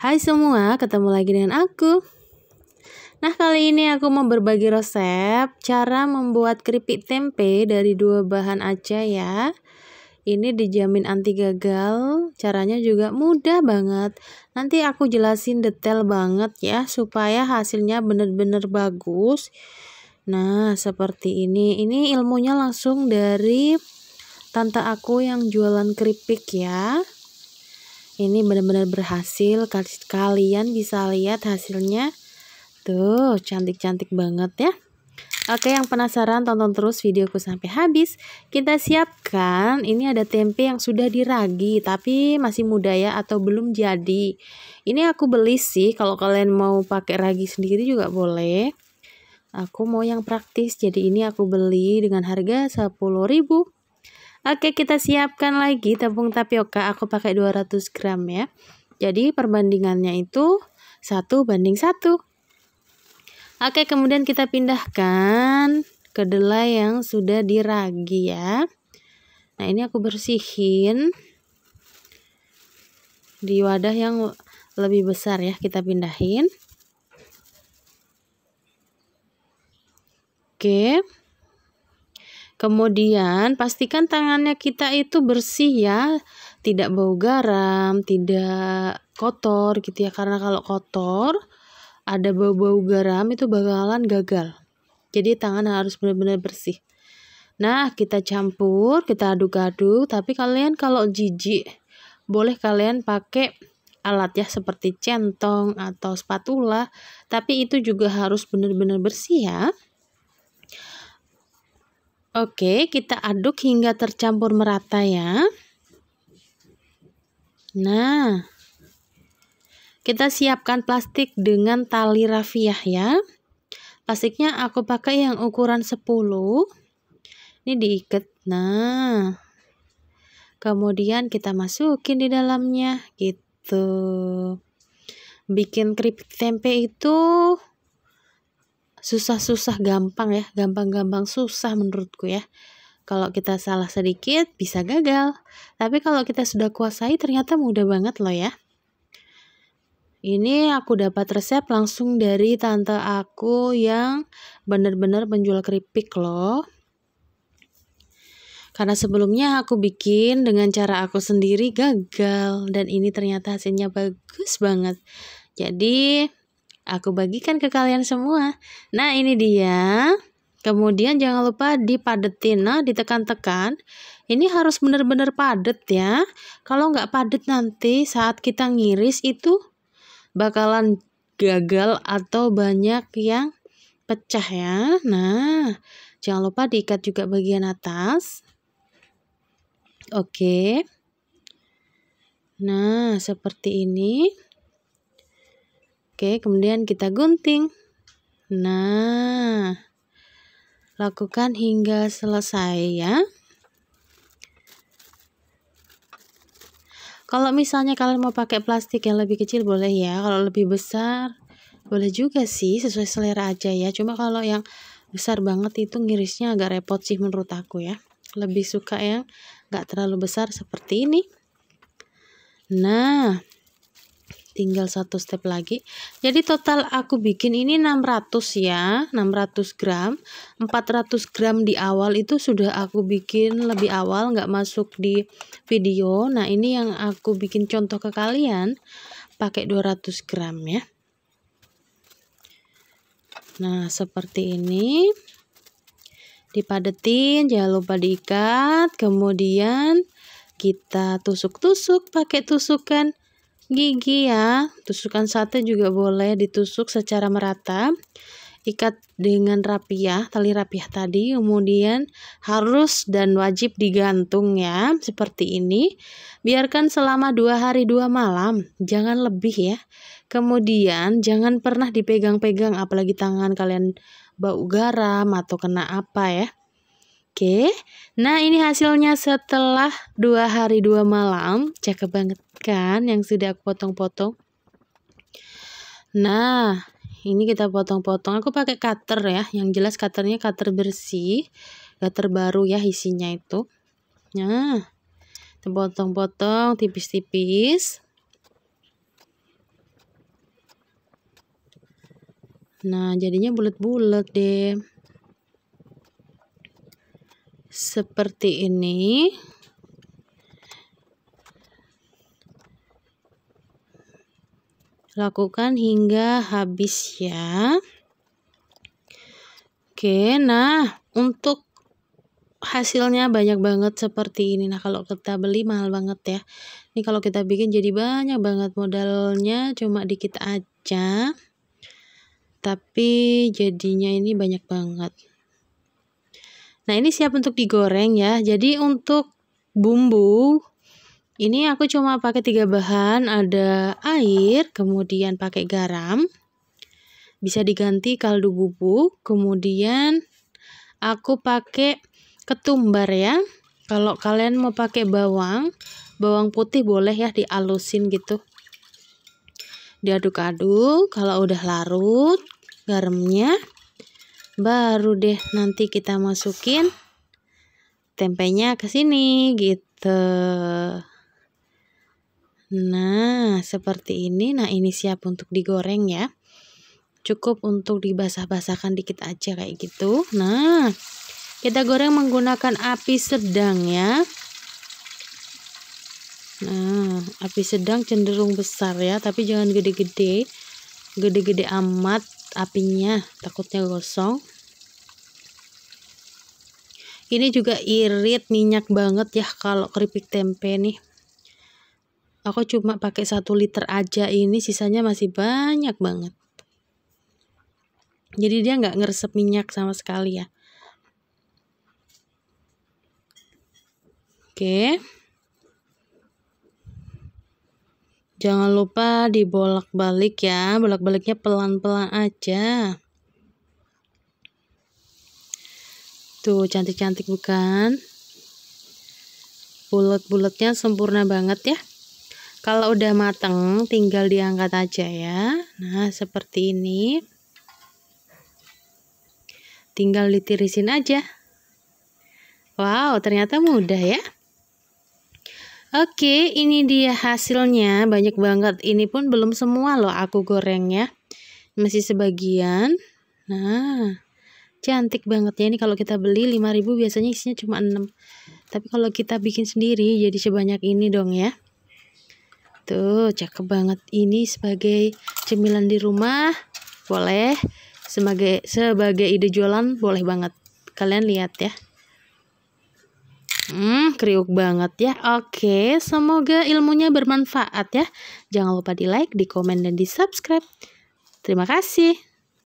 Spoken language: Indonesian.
Hai semua, ketemu lagi dengan aku. Nah, kali ini aku mau berbagi resep cara membuat keripik tempe dari dua bahan aja ya. Ini dijamin anti gagal, caranya juga mudah banget. Nanti aku jelasin detail banget ya supaya hasilnya benar-benar bagus. Nah, seperti ini. Ini ilmunya langsung dari tante aku yang jualan keripik ya ini benar-benar berhasil kalian bisa lihat hasilnya tuh cantik-cantik banget ya Oke yang penasaran tonton terus videoku sampai habis Kita siapkan ini ada tempe yang sudah diragi tapi masih muda ya atau belum jadi Ini aku beli sih kalau kalian mau pakai ragi sendiri juga boleh Aku mau yang praktis jadi ini aku beli dengan harga 10 ribu Oke, kita siapkan lagi tepung tapioka. Aku pakai 200 gram ya. Jadi perbandingannya itu 1 banding 1. Oke, kemudian kita pindahkan kedelai yang sudah diragi ya. Nah, ini aku bersihin di wadah yang lebih besar ya, kita pindahin. Oke. Okay. Kemudian pastikan tangannya kita itu bersih ya, tidak bau garam, tidak kotor gitu ya. Karena kalau kotor ada bau-bau garam itu bakalan gagal. Jadi tangan harus benar-benar bersih. Nah, kita campur, kita aduk-aduk, tapi kalian kalau jijik boleh kalian pakai alat ya seperti centong atau spatula, tapi itu juga harus benar-benar bersih ya. Oke, kita aduk hingga tercampur merata ya. Nah, kita siapkan plastik dengan tali rafia ya. Plastiknya aku pakai yang ukuran 10. Ini diikat. Nah, kemudian kita masukin di dalamnya gitu. Bikin keripik tempe itu susah-susah gampang ya, gampang-gampang susah menurutku ya. Kalau kita salah sedikit bisa gagal, tapi kalau kita sudah kuasai ternyata mudah banget loh ya. Ini aku dapat resep langsung dari tante aku yang benar-benar penjual keripik loh. Karena sebelumnya aku bikin dengan cara aku sendiri gagal dan ini ternyata hasilnya bagus banget. Jadi Aku bagikan ke kalian semua. Nah, ini dia. Kemudian jangan lupa dipadetin, nah ditekan-tekan. Ini harus benar-benar padet ya. Kalau nggak padet nanti saat kita ngiris itu bakalan gagal atau banyak yang pecah ya. Nah, jangan lupa diikat juga bagian atas. Oke. Nah, seperti ini. Oke, kemudian kita gunting. Nah, lakukan hingga selesai ya. Kalau misalnya kalian mau pakai plastik yang lebih kecil boleh ya. Kalau lebih besar boleh juga sih, sesuai selera aja ya. Cuma kalau yang besar banget itu ngirisnya agak repot sih menurut aku ya. Lebih suka yang nggak terlalu besar seperti ini. Nah, tinggal satu step lagi jadi total aku bikin ini 600 ya 600 gram 400 gram di awal itu sudah aku bikin lebih awal nggak masuk di video nah ini yang aku bikin contoh ke kalian pakai 200 gram ya nah seperti ini dipadetin jangan lupa diikat kemudian kita tusuk-tusuk pakai tusukan gigi ya. Tusukan sate juga boleh ditusuk secara merata. Ikat dengan rapi ya, tali rapiah tadi. Kemudian harus dan wajib digantung ya, seperti ini. Biarkan selama dua hari dua malam, jangan lebih ya. Kemudian jangan pernah dipegang-pegang, apalagi tangan kalian bau garam atau kena apa ya. Oke, nah ini hasilnya setelah dua hari dua malam. Cakep banget kan yang sudah aku potong-potong. Nah, ini kita potong-potong. Aku pakai cutter ya, yang jelas cutternya cutter bersih. Cutter baru ya isinya itu. Nah, kita potong-potong tipis-tipis. Nah, jadinya bulat-bulat deh seperti ini lakukan hingga habis ya oke nah untuk hasilnya banyak banget seperti ini nah kalau kita beli mahal banget ya ini kalau kita bikin jadi banyak banget modalnya cuma dikit aja tapi jadinya ini banyak banget Nah, ini siap untuk digoreng ya. Jadi untuk bumbu ini aku cuma pakai tiga bahan, ada air, kemudian pakai garam. Bisa diganti kaldu bubuk, kemudian aku pakai ketumbar ya. Kalau kalian mau pakai bawang, bawang putih boleh ya dialusin gitu. Diaduk-aduk, kalau udah larut garamnya baru deh nanti kita masukin tempenya ke sini gitu nah seperti ini nah ini siap untuk digoreng ya cukup untuk dibasah-basahkan dikit aja kayak gitu nah kita goreng menggunakan api sedang ya nah api sedang cenderung besar ya tapi jangan gede-gede gede-gede amat apinya takutnya gosong ini juga irit minyak banget ya kalau keripik tempe nih aku cuma pakai satu liter aja ini sisanya masih banyak banget jadi dia nggak ngeresep minyak sama sekali ya oke okay. Jangan lupa dibolak-balik ya, bolak-baliknya pelan-pelan aja. Tuh, cantik-cantik bukan? Bulat-bulatnya sempurna banget ya. Kalau udah mateng, tinggal diangkat aja ya. Nah, seperti ini. Tinggal ditirisin aja. Wow, ternyata mudah ya. Oke, ini dia hasilnya. Banyak banget. Ini pun belum semua loh aku gorengnya. Masih sebagian. Nah, cantik banget ya. Ini kalau kita beli 5000 biasanya isinya cuma 6. Tapi kalau kita bikin sendiri jadi sebanyak ini dong ya. Tuh, cakep banget. Ini sebagai cemilan di rumah boleh. Sebagai sebagai ide jualan boleh banget. Kalian lihat ya. Hmm, kriuk banget ya. Oke, semoga ilmunya bermanfaat ya. Jangan lupa di like, di komen, dan di subscribe. Terima kasih.